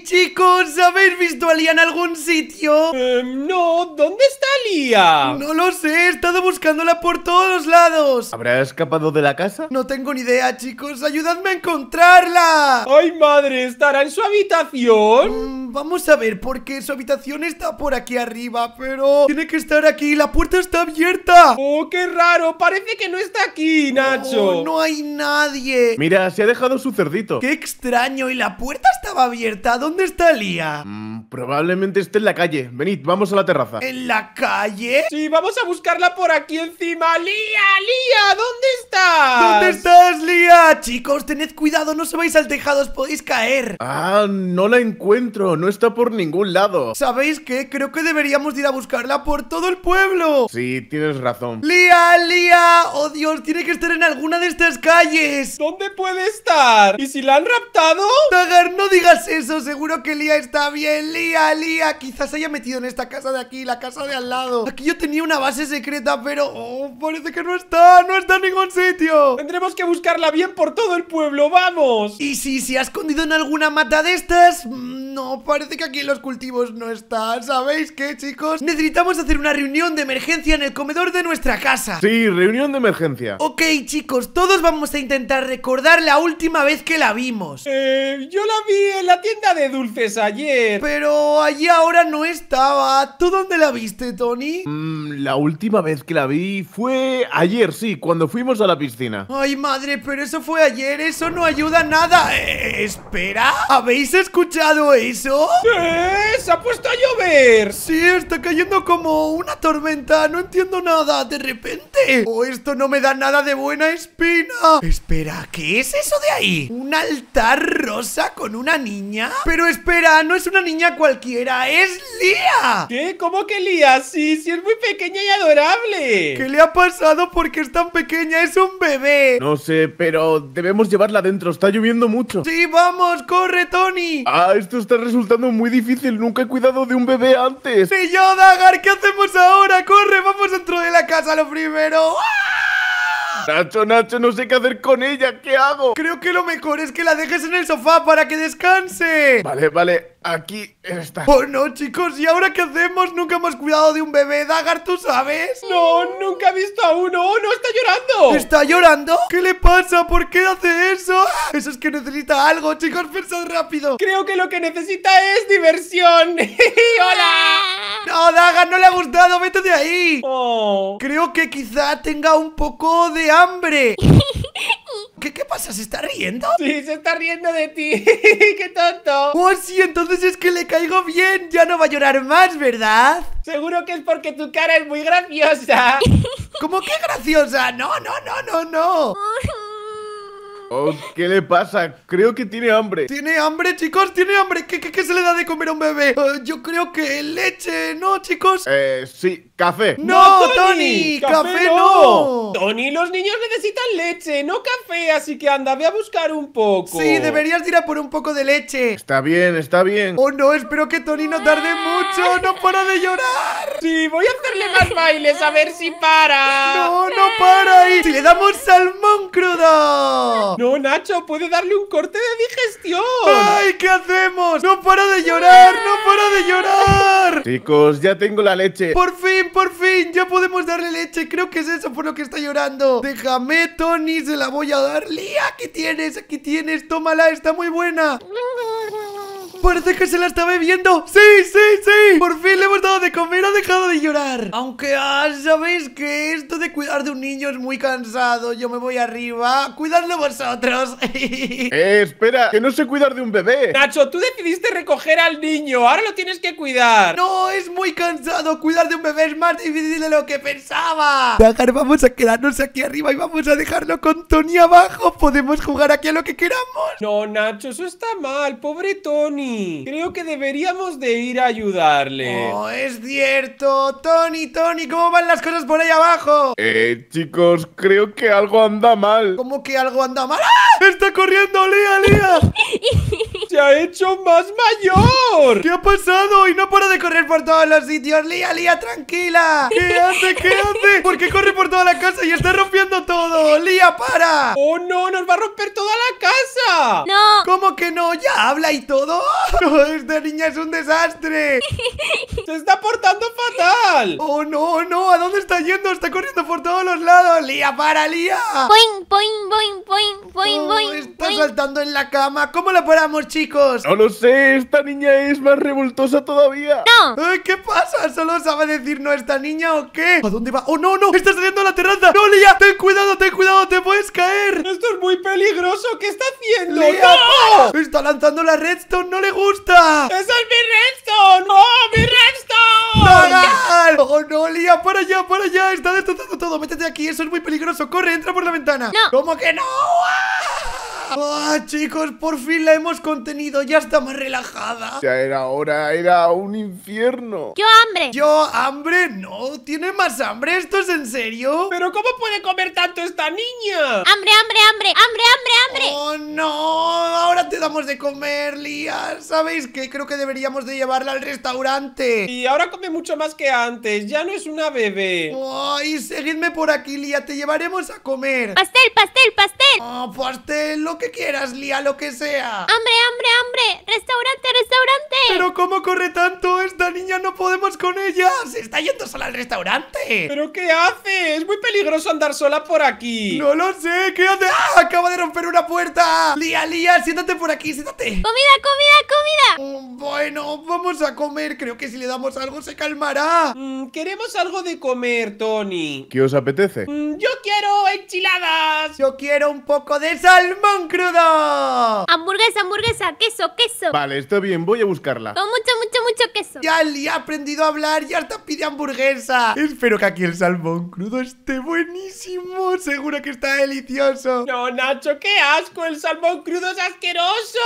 chicos, ¿habéis visto a Lía en algún sitio? Em, no, ¿dónde está Lía? No lo sé, he estado buscándola por todos lados. ¿Habrá escapado de la casa? No tengo ni idea, chicos, ayudadme a encontrarla. ¡Ay, madre! ¿Estará en su habitación? Mm, vamos a ver, porque su habitación está por aquí arriba, pero tiene que estar aquí, la puerta está abierta. ¡Oh, qué raro! Parece que no está aquí, Nacho. Oh, no hay nadie. Mira, se ha dejado su cerdito. ¡Qué extraño! Y la puerta estaba abierta. ¿Dónde está Lía? Mm, probablemente esté en la calle. Venid, vamos a la terraza. ¿En la calle? Sí, vamos a buscarla por aquí encima. ¡Lía, Lía! ¿Dónde estás? ¿Dónde estás, Lía? Chicos, tened cuidado, no se subáis al tejado, os podéis caer. Ah, no la encuentro, no está por ningún lado. ¿Sabéis qué? Creo que deberíamos ir a buscarla por todo el pueblo. Sí, tienes razón. ¡Lía, Lía! ¡Oh, Dios! Tiene que estar en alguna de estas calles. ¿Dónde puede estar? ¿Y si la han raptado? no digas eso, seguro que Lía está bien. Lía, Lía, quizás se haya metido en esta casa de aquí, la casa de al lado. Aquí yo tenía una base secreta, pero oh, parece que no está, no está en ningún sitio. Tendremos que buscarla bien por todo el pueblo, vamos. Y si se ha escondido en alguna mata de estas, mm, no, parece que aquí en los cultivos no están ¿Sabéis qué, chicos? Necesitamos hacer una reunión de emergencia en el comedor de nuestra casa. Sí, reunión de emergencia. Ok, chicos, todos vamos a intentar recordar la última vez que la vimos. Eh, yo la vi en la tienda de dulces ayer. Pero allí ahora no estaba. ¿Tú dónde la viste, Tony? Mm, la última vez que la vi fue ayer, sí, cuando fuimos a la piscina. Ay, madre, pero eso fue ayer. Eso no ayuda nada. Eh, eh, espera, ¿habéis escuchado eso? ¿Qué? ¡Se ha puesto a llover! Sí, está cayendo como una tormenta No entiendo nada, de repente O esto no me da nada de buena espina Espera, ¿qué es eso de ahí? ¿Un altar rosa con una niña? Pero espera, no es una niña cualquiera ¡Es Lía! ¿Qué? ¿Cómo que Lía? Sí, sí es muy pequeña y adorable ¿Qué le ha pasado? porque es tan pequeña? ¡Es un bebé! No sé, pero debemos llevarla adentro Está lloviendo mucho Sí, vamos, corre, Tony Ah, esto está resultando muy difícil Nunca nunca he cuidado de un bebé antes. Sí, yo, Dagar, ¿qué hacemos ahora? ¡Corre! ¡Vamos dentro de la casa lo primero! ¡Ah! Nacho, Nacho, no sé qué hacer con ella, ¿qué hago? Creo que lo mejor es que la dejes en el sofá para que descanse. Vale, vale, Aquí está. Oh no, chicos, ¿y ahora qué hacemos? Nunca hemos cuidado de un bebé, Dagar, ¿tú sabes? No, nunca he visto a uno. ¡Oh, no, está llorando! ¿Está llorando? ¿Qué le pasa? ¿Por qué hace eso? Ah, eso es que necesita algo, chicos, pensad rápido. Creo que lo que necesita es diversión. ¡Hola! No, Dagar, no le ha gustado, vete de ahí. Oh. Creo que quizá tenga un poco de hambre. ¿Se está riendo? Sí, se está riendo de ti. ¡Qué tonto! Oh, sí, entonces es que le caigo bien. Ya no va a llorar más, ¿verdad? Seguro que es porque tu cara es muy graciosa. ¿Cómo que graciosa? No, no, no, no, no. Oh, ¿Qué le pasa? Creo que tiene hambre. ¿Tiene hambre, chicos? ¿Tiene hambre? ¿Qué, se le da de comer a un bebé? Oh, yo creo que leche, ¿no, chicos? Eh, sí, café. ¡No, Tony! ¡Café, no. Tony, los niños necesitan leche, no café, así que anda, ve a buscar un poco. Sí, deberías ir a por un poco de leche. Está bien, está bien. Oh, no, espero que Tony no tarde mucho, no para de llorar. Sí, voy a hacerle más bailes, a ver si para. No, no para. ahí. si le damos salmón crudo. No, Nacho, puede darle un corte de digestión. ¡Ay, qué hacemos! ¡No para de llorar! ¡No para de llorar! Chicos, ya tengo la leche. ¡Por fin, por fin! ¡Ya podemos darle leche! Creo que es eso por lo que está llorando. Déjame, Tony, se la voy a dar. ¡Lía! Aquí tienes, aquí tienes. Tómala, está muy buena. Parece que se la está bebiendo. ¡Sí, sí, sí! Por fin le hemos dado de comer. Ha dejado de llorar. Aunque, ah, ¿sabéis que Esto de cuidar de un niño es muy cansado. Yo me voy arriba. Cuidadlo vosotros. eh, espera, que no sé cuidar de un bebé. Nacho, tú decidiste recoger al niño. Ahora lo tienes que cuidar. No, es muy cansado. Cuidar de un bebé es más difícil de lo que pensaba. vamos a quedarnos aquí arriba y vamos a dejarlo con Tony abajo. Podemos jugar aquí a lo que queramos. No, Nacho, eso está mal. Pobre Tony. Creo que deberíamos de ir a ayudarle. Oh, es cierto. Tony, Tony, ¿cómo van las cosas por ahí abajo? Eh, chicos, creo que algo anda mal. ¿Cómo que algo anda mal? ¡Ah! ¡Está corriendo, Lía, Lía! se ha hecho más mayor! ¿Qué ha pasado? Y no para de correr por todos los sitios. Lía, Lía, tranquila. ¿Qué hace? ¿Qué hace? ¿Por qué corre por toda la casa y está rompiendo todo? Lía, para. ¡Oh, no! ¡Nos va a romper toda la casa! No. ¿Cómo que no? ¿Ya habla y todo? Oh, esta niña es un desastre. se está portando fatal. ¡Oh, no, no! ¿A dónde está yendo? Está corriendo por todos los lados. Lía, para, Lía. Boing, boing, boing, boing, boing, oh, Está saltando en la cama. ¿Cómo la paramos, chicos? No lo sé, esta niña es más revoltosa todavía. ¡No! Eh, ¿Qué pasa? ¿Solo sabe decir no esta niña o qué? ¿A dónde va? ¡Oh, no, no! Estás saliendo a la terraza! ¡No, Lía! ¡Ten cuidado, ten cuidado! ¡Te puedes caer! Esto es muy peligroso. ¿Qué está haciendo? ¡No! ¡Está lanzando la redstone! ¡No le gusta! ¡Eso es mi redstone! ¡Oh, mi redstone! ¡No, no! oh no, Lía! ¡Para allá, para allá! ¡Está destrozando todo! ¡Métete aquí! ¡Eso es muy peligroso! ¡Corre, entra por la ventana! ¿Cómo que no? ¡Ah! ¡Ah, chicos! ¡Por fin la hemos contenido! ¡Ya está más relajada! Ya era hora, era un infierno. ¡Yo hambre! ¿Yo hambre? No, ¿tiene más hambre? ¿Esto es en serio? ¿Pero cómo puede comer tanto esta niña? ¡Hambre, hambre, hambre! ¡Hambre, hambre, hambre! ¡Oh, no! Ahora te damos de comer, Lía. ¿Sabéis qué? Creo que deberíamos de llevarla al restaurante. Y ahora come mucho más que antes. Ya no es una bebé. ¡Ay, seguidme por aquí, Lía! Te llevaremos a comer. ¡Pastel, pastel, pastel! ¡Oh, pastel! Lo que quieras, Lía, lo que sea. ¡Hombre, hambre, hambre! ¡Restaurante, restaurante! ¿Pero cómo corre tanto? ¡Esta niña no podemos con ella! ¡Se está yendo sola al restaurante! ¿Pero qué hace? Es muy peligroso andar sola por aquí. ¡No lo sé! ¿Qué hace? ¡Ah! ¡Acaba de romper una puerta! Lía, Lía, siéntate por aquí, siéntate. ¡Comida, comida! Mm, bueno, vamos a comer. Creo que si le damos algo se calmará. Mm, queremos algo de comer, Tony. ¿Qué os apetece? Mm, yo quiero enchiladas. Yo quiero un poco de salmón crudo. Hamburguesa, hamburguesa, queso, queso. Vale, está bien, voy a buscarla. Con mucho, mucho, mucho queso. Ya le he aprendido a hablar y hasta pide hamburguesa. Espero que aquí el salmón crudo esté buenísimo. Seguro que está delicioso. No, Nacho, qué asco. El salmón crudo es asqueroso.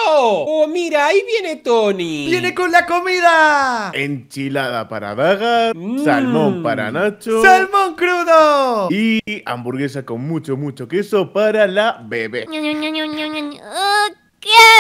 Oh, mira, ahí viene Tony? ¡Viene con la comida! Enchilada para Daga, mm. salmón para Nacho. ¡Salmón crudo! Y hamburguesa con mucho, mucho queso para la bebé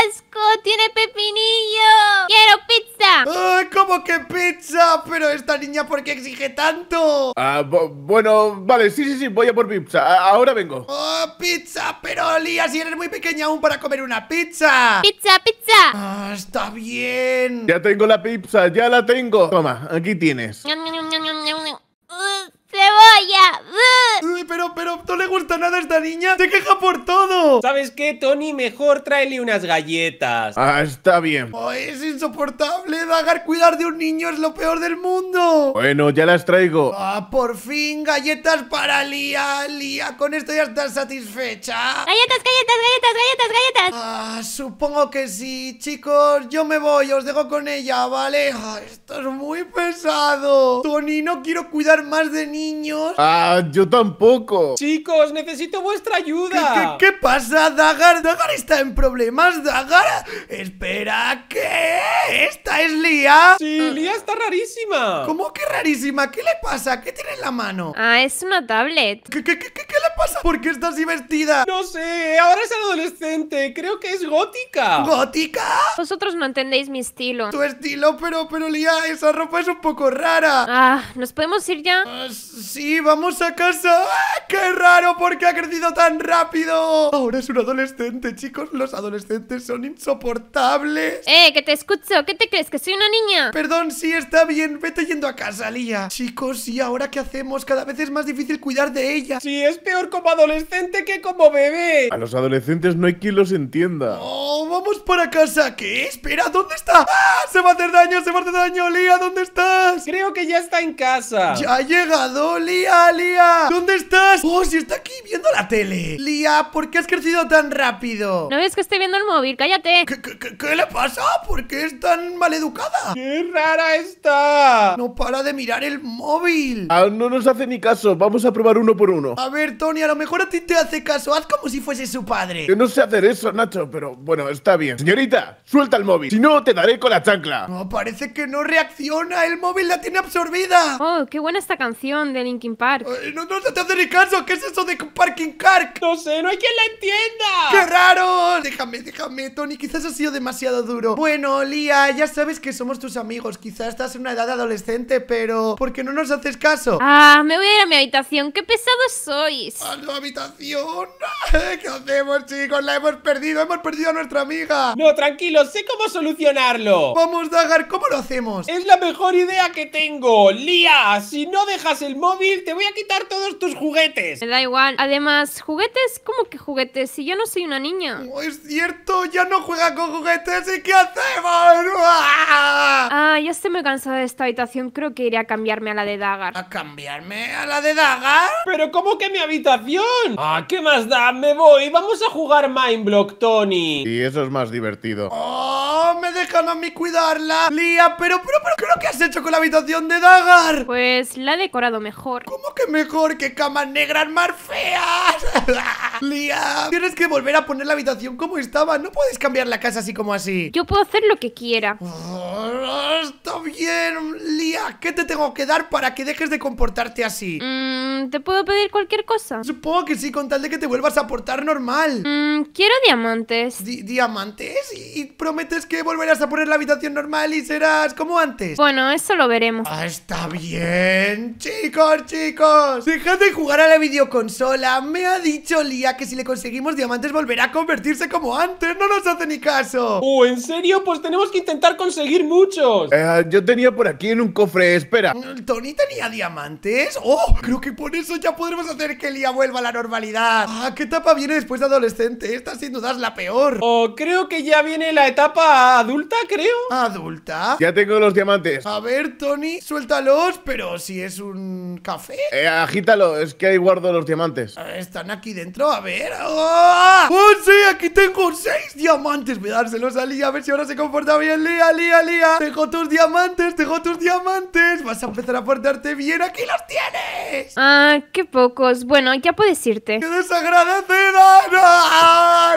asco! ¡Tiene pepinillo! ¡Quiero pizza! ¡Ay, cómo que pizza! ¡Pero esta niña por qué exige tanto! Ah, bueno, vale, sí, sí, sí, voy a por pizza. ahora vengo. ¡Oh, pizza! ¡Pero, Lía, si eres muy pequeña aún para comer una pizza! ¡Pizza, pizza! ¡Ah, está bien! Ya tengo la pizza, ya la tengo. Toma, aquí tienes. ¡Cebolla! ¡Pero, pero, no le gusta nada a esta niña! ¡Se queja por todo! ¿Sabes qué, Tony? Mejor tráele unas galletas. Ah, está bien. Oh, es insoportable. Vagar, cuidar de un niño es lo peor del mundo. Bueno, ya las traigo. Ah, por fin, galletas para Lía. Lía, con esto ya estás satisfecha. Galletas, galletas, galletas, galletas, galletas. Ah, supongo que sí, chicos. Yo me voy, os dejo con ella, ¿vale? Ah, esto es muy pesado. Tony, no quiero cuidar más de niños. Ah, yo tampoco. Chicos, necesito vuestra ayuda. qué pasa? pasa, Dagar? ¿Dagar está en problemas, Dagar? Espera, ¿qué? ¿Esta es Lía? Sí, Lía está rarísima. ¿Cómo que rarísima? ¿Qué le pasa? ¿Qué tiene en la mano? Ah, es una tablet. ¿Qué, qué, qué, qué, le pasa? ¿Por qué está así vestida? No sé, ahora es adolescente. Creo que es gótica. ¿Gótica? Vosotros no entendéis mi estilo. Tu estilo, pero, pero Lía, esa ropa es un poco rara. Ah, ¿nos podemos ir ya? Ah, sí, vamos a casa. ¡Ah, ¡Qué raro! ¿Por qué ha crecido tan rápido? eres un adolescente, chicos. Los adolescentes son insoportables. Eh, que te escucho. ¿Qué te crees? ¿Que soy una niña? Perdón, sí, está bien. Vete yendo a casa, Lía. Chicos, ¿y ahora qué hacemos? Cada vez es más difícil cuidar de ella. Sí, es peor como adolescente que como bebé. A los adolescentes no hay quien los entienda. Oh, vamos para casa. ¿Qué? Espera, ¿dónde está? ¡Ah! Se va a hacer daño, se va a hacer daño. Lía, ¿dónde estás? Creo que ya está en casa. Ya ha llegado, Lía, Lía. ¿Dónde estás? Oh, si está aquí viendo la tele. Lía, ¿por qué has que sido tan rápido? No ves que estoy viendo el móvil, cállate. ¿Qué, le pasa? ¿Por qué es tan maleducada? ¡Qué rara está! No para de mirar el móvil. Ah, no nos hace ni caso. Vamos a probar uno por uno. A ver, Tony, a lo mejor a ti te hace caso. Haz como si fuese su padre. Yo no sé hacer eso, Nacho, pero bueno, está bien. Señorita, suelta el móvil. Si no, te daré con la chancla. No, parece que no reacciona. El móvil la tiene absorbida. Oh, qué buena esta canción de Linkin Park. no, nos hace ni caso. ¿Qué es eso de Parking Park? No sé, no hay quien la entienda. ¡Qué raro! Déjame, déjame, Tony, quizás ha sido demasiado duro Bueno, Lía, ya sabes que somos tus amigos Quizás estás en una edad adolescente, pero... ¿Por qué no nos haces caso? Ah, me voy a ir a mi habitación, qué pesados sois ¿A la habitación? ¿Qué hacemos, chicos? La hemos perdido, hemos perdido a nuestra amiga No, tranquilo, sé cómo solucionarlo Vamos, Dagar, ¿cómo lo hacemos? Es la mejor idea que tengo Lía, si no dejas el móvil, te voy a quitar todos tus juguetes Me da igual, además, ¿juguetes? ¿Cómo que juguetes? si yo no soy una niña? Oh, es cierto, ya no juega con juguetes y ¿qué hacemos? ¡Ah! ah, ya estoy muy cansada de esta habitación, creo que iré a cambiarme a la de Dagar. ¿A cambiarme a la de Dagar? ¿Pero cómo que mi habitación? Ah, ¿qué más da? Me voy, vamos a jugar Mindblock, Tony. Y eso es más divertido. ¡Oh, me dejan a mí cuidarla! Lía, pero, pero, pero, ¿qué lo que has hecho con la habitación de Dagar? Pues la he decorado mejor. ¿Cómo que mejor? que camas negras más feas! Lía, tienes que volver a poner la habitación como estaba. No puedes cambiar la casa así como así. Yo puedo hacer lo que quiera. Ah, está bien, Lía. ¿Qué te tengo que dar para que dejes de comportarte así? Mm, ¿Te puedo pedir cualquier cosa? Supongo que sí, con tal de que te vuelvas a portar normal. Mm, quiero diamantes. ¿Diamantes? ¿Y, prometes que volverás a poner la habitación normal y serás como antes? Bueno, eso lo veremos. Ah, está bien. Chicos, chicos. Dejad de jugar a la videoconsola. Me ha dicho Lía que si le consigues conseguimos diamantes volverá a convertirse como antes No nos hace ni caso Oh, ¿en serio? Pues tenemos que intentar conseguir muchos eh, Yo tenía por aquí en un cofre, espera mm, ¿Tony tenía diamantes? Oh, creo que por eso ya podremos hacer que día vuelva a la normalidad Ah, ¿qué etapa viene después de adolescente? Esta sin dudas la peor Oh, creo que ya viene la etapa adulta, creo ¿Adulta? Ya tengo los diamantes A ver, Tony, suéltalos, pero si es un café eh, Agítalo, es que ahí guardo los diamantes ah, Están aquí dentro, a ver, oh. 어! 어, 어. Aquí tengo seis diamantes. Voy a dárselos a Lía, a ver si ahora se comporta bien. Lía, Lía, Lía. Tengo tus diamantes, Tengo tus diamantes. Vas a empezar a portarte bien. Aquí los tienes. Ah, qué pocos. Bueno, ya puedes irte. ¡Qué desagradecida!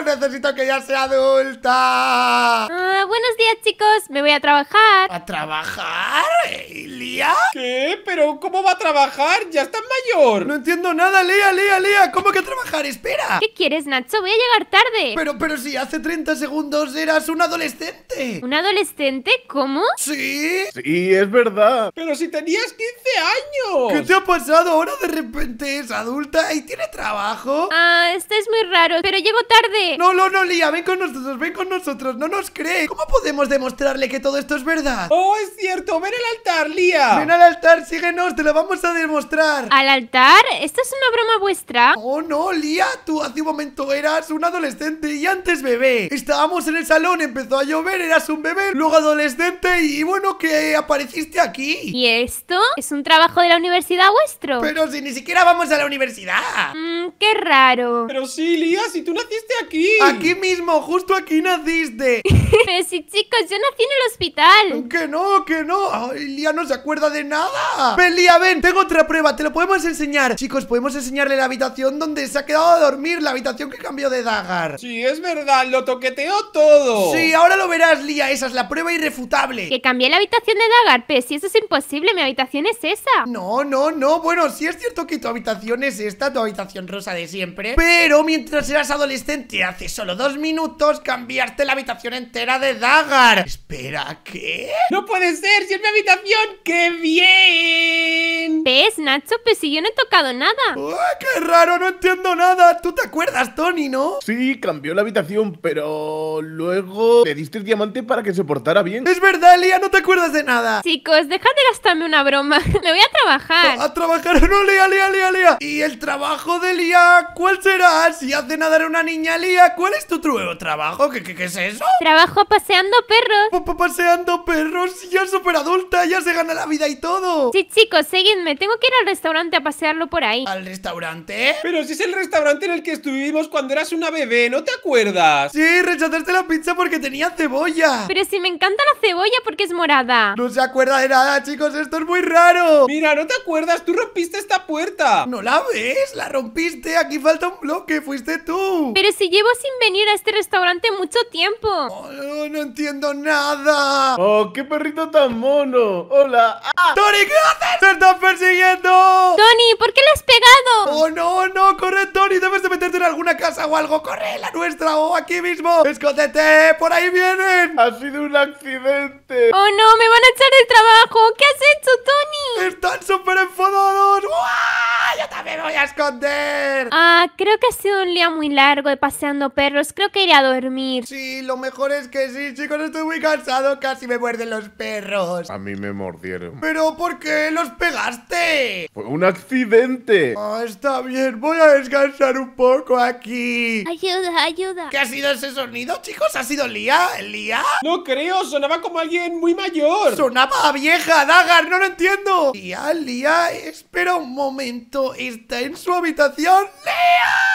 ¡No! Necesito que ya sea adulta. Ah, buenos días, chicos. Me voy a trabajar. ¿A trabajar? ¿Lía? ¿Qué? ¿Pero cómo va a trabajar? Ya está mayor. No entiendo nada, Lía, Lía, Lía. ¿Cómo que trabajar? Espera. ¿Qué quieres, Nacho? Voy a llegar tarde. Pero, pero si hace 30 segundos eras un adolescente. ¿Un adolescente? ¿Cómo? Sí. Sí, es verdad. Pero si tenías 15 años. ¿Qué te ha pasado? Ahora de repente es adulta y tiene trabajo. Ah, esto es muy raro, pero llego tarde. No, no, no, Lía, ven con nosotros, ven con nosotros, no nos cree. ¿Cómo podemos demostrarle que todo esto es verdad? Oh, es cierto, ven al altar, Lía. Ven al altar, síguenos, te lo vamos a demostrar. ¿Al altar? ¿Esto es una broma vuestra? Oh, no, Lía, tú hace un momento eras un adolescente antes, bebé. Estábamos en el salón, empezó a llover, eras un bebé, luego adolescente y bueno, que apareciste aquí. ¿Y esto? ¿Es un trabajo de la universidad vuestro? Pero si ni siquiera vamos a la universidad. Mmm, qué raro. Pero sí, Lía, si tú naciste aquí. Aquí mismo, justo aquí naciste. Pero sí, chicos, yo nací en el hospital. Oh, que no, que no. Ay, Lía no se acuerda de nada. Ven, Lía, ven, tengo otra prueba, te lo podemos enseñar. Chicos, podemos enseñarle la habitación donde se ha quedado a dormir, la habitación que cambió de Dagar. Sí, Sí, es verdad, lo toqueteó todo. Sí, ahora lo verás, Lía, esa es la prueba irrefutable. Que cambié la habitación de Dagar, pero pues, si eso es imposible, mi habitación es esa. No, no, no, bueno, sí es cierto que tu habitación es esta, tu habitación rosa de siempre, pero mientras eras adolescente, hace solo dos minutos, cambiaste la habitación entera de Dagar. Espera, ¿qué? No puede ser, si es mi habitación, qué bien. ¿Ves, Nacho? Pues si yo no he tocado nada. ¡Ah, ¡Qué raro! No entiendo nada. Tú te acuerdas, Tony, ¿no? Sí, cambió la habitación, pero luego le diste el diamante para que se portara bien. Es verdad, Lía, no te acuerdas de nada. Chicos, dejad de gastarme una broma. Me voy a trabajar. ¿A trabajar? No, Lía, Lía, Lía, Lía. ¿Y el trabajo de Lía? ¿Cuál será? Si hace nadar a una niña, Lía, ¿cuál es tu nuevo trabajo? ¿Qué, qué, es eso? Trabajo paseando perros. paseando perros. Ya es súper adulta, ya se gana la vida y todo. Sí, chicos, seguidme me tengo que ir al restaurante a pasearlo por ahí. ¿Al restaurante? Pero si es el restaurante en el que estuvimos cuando eras una bebé, ¿no te acuerdas? Sí, rechazaste la pizza porque tenía cebolla. Pero si me encanta la cebolla porque es morada. No se acuerda de nada, chicos, esto es muy raro. Mira, ¿no te acuerdas? Tú rompiste esta puerta. ¿No la ves? La rompiste, aquí falta un bloque, fuiste tú. Pero si llevo sin venir a este restaurante mucho tiempo. no, oh, no entiendo nada. Oh, qué perrito tan mono. Hola. ¡Ah! qué haces! Siguiendo ¡Tony, ¿por qué le has pegado? ¡Oh, no, no! ¡Corre, Tony! Debes de meterte en alguna casa o algo. ¡Corre, la nuestra o ¡Oh, aquí mismo! ¡Escótete! ¡Por ahí vienen! ¡Ha sido un accidente! ¡Oh, no! ¡Me van a echar el trabajo! ¿Qué has hecho, Tony? ¡Están súper enfadados! ¡Guau! ¡Ah, yo también voy a esconder! Ah, creo que ha sido un día muy largo de paseando perros. Creo que iré a dormir. Sí, lo mejor es que sí, chicos. Estoy muy cansado. Casi me muerden los perros. A mí me mordieron. ¿Pero por qué los pegaste? Fue un accidente. Ah, está bien. Voy a descansar un poco aquí. Ayuda, ayuda. ¿Qué ha sido ese sonido, chicos? ¿Ha sido Lía? ¿Lía? No creo. Sonaba como alguien muy mayor. Sonaba vieja, Dagar. No lo entiendo. Lía, Lía, espera un momento está en su habitación. ¡Lea!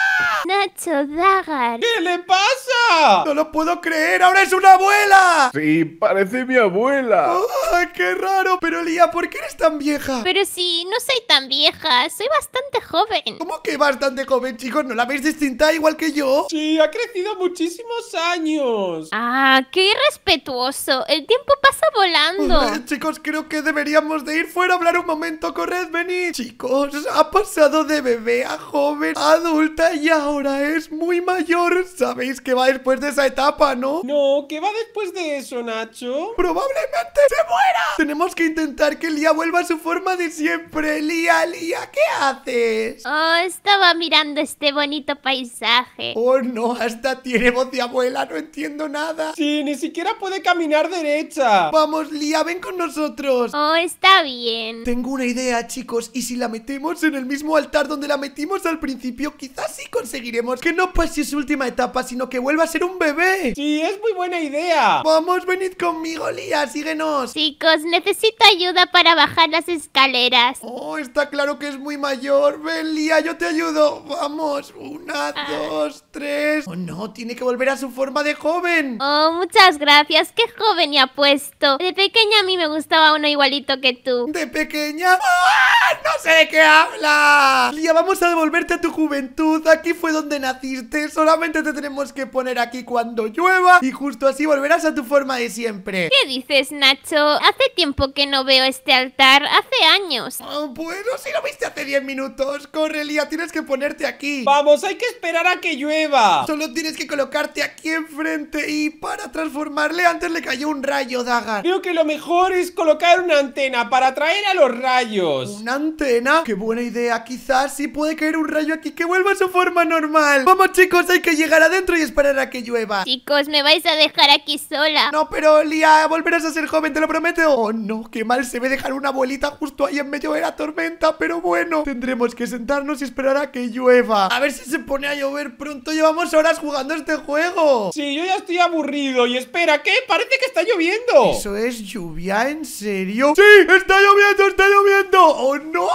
Nacho Dagar. ¿Qué le pasa? No lo puedo creer, ahora es una abuela. Sí, parece mi abuela. ¡Ah, ¡Qué raro! Pero Lía, ¿por qué eres tan vieja? Pero sí, no soy tan vieja, soy bastante joven. ¿Cómo que bastante joven, chicos? ¿No la veis distinta igual que yo? Sí, ha crecido muchísimos años. Ah, qué irrespetuoso. El tiempo pasa volando. chicos, creo que deberíamos de ir fuera a hablar un momento. Corred, venid. Chicos, ha pasado de bebé a joven, adulta y ahora es muy mayor. Sabéis que va después de esa etapa, ¿no? No, ¿qué va después de eso, Nacho? ¡Probablemente se muera! Tenemos que intentar que Lía vuelva a su forma de siempre. Lía, Lía, ¿qué haces? Oh, estaba mirando este bonito paisaje. Oh, no, hasta tiene voz de abuela, no entiendo nada. Sí, ni siquiera puede caminar derecha. Vamos, Lía, ven con nosotros. Oh, está bien. Tengo una idea, chicos, y si la metemos en el mismo altar donde la metimos al principio, quizás sí conseguiremos que no pase su última etapa, sino que vuelva a ser un bebé. Sí, es muy buena idea. Vamos, venid conmigo, Lía, síguenos. Chicos, necesito ayuda para bajar las escaleras. Oh, está claro que es muy mayor. Ven, Lía, yo te ayudo. Vamos, una, ah. dos, tres. Oh, no, tiene que volver a su forma de joven. Oh, muchas gracias. Qué joven y apuesto. De pequeña a mí me gustaba uno igualito que tú. ¿De pequeña? ¡Ah! ¡No sé de qué habla! Lía, vamos a devolverte a tu juventud aquí fue donde naciste Solamente te tenemos que poner aquí cuando llueva Y justo así volverás a tu forma de siempre ¿Qué dices, Nacho? Hace tiempo que no veo este altar Hace años oh, Bueno, si lo viste hace 10 minutos Corre, Lía, tienes que ponerte aquí Vamos, hay que esperar a que llueva Solo tienes que colocarte aquí enfrente Y para transformarle antes le cayó un rayo, Dagar Creo que lo mejor es colocar una antena Para atraer a los rayos ¿Una antena? Qué buena idea, quizás si puede caer un rayo aquí que vuelva a su forma normal Vamos chicos, hay que llegar adentro y esperar a que llueva Chicos, me vais a dejar aquí sola No, pero Lía, volverás a ser joven, te lo prometo Oh no, qué mal se ve dejar una abuelita justo ahí en medio de la tormenta Pero bueno, tendremos que sentarnos y esperar a que llueva A ver si se pone a llover pronto, llevamos horas jugando este juego Sí, yo ya estoy aburrido y espera, ¿qué? Parece que está lloviendo ¿Eso es lluvia? ¿En serio? ¡Sí! ¡Está lloviendo! ¡Está lloviendo! ¡Oh no!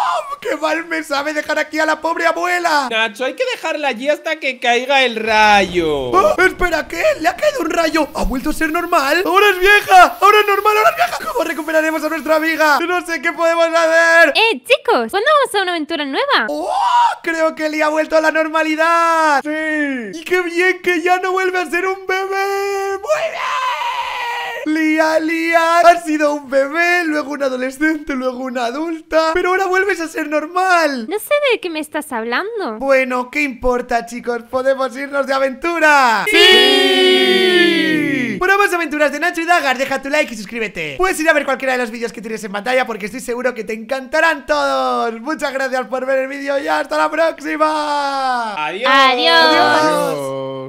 ¡Qué mal me sabe dejar aquí a la pobre abuela! Nacho, hay que dejar la allí hasta que caiga el rayo. ¡Oh! espera, ¿qué? ¿Le ha caído un rayo? ¿Ha vuelto a ser normal? ¡Ahora es vieja! ¡Ahora es normal! ¡Ahora es vieja! ¿Cómo recuperaremos a nuestra amiga? No sé qué podemos hacer. Eh, chicos, ¿cuándo vamos a una aventura nueva? ¡Oh! Creo que le ha vuelto a la normalidad. ¡Sí! ¡Y qué bien que ya no vuelve a ser un bebé! ¡Muy bien! Lía, Lía, has sido un bebé, luego un adolescente, luego una adulta Pero ahora vuelves a ser normal No sé de qué me estás hablando Bueno, ¿qué importa chicos? ¿Podemos irnos de aventura? ¡Sí! Por más aventuras de Nacho y Dagar, deja tu like y suscríbete Puedes ir a ver cualquiera de los vídeos que tienes en pantalla porque estoy seguro que te encantarán todos Muchas gracias por ver el vídeo y hasta la próxima Adiós. Adiós.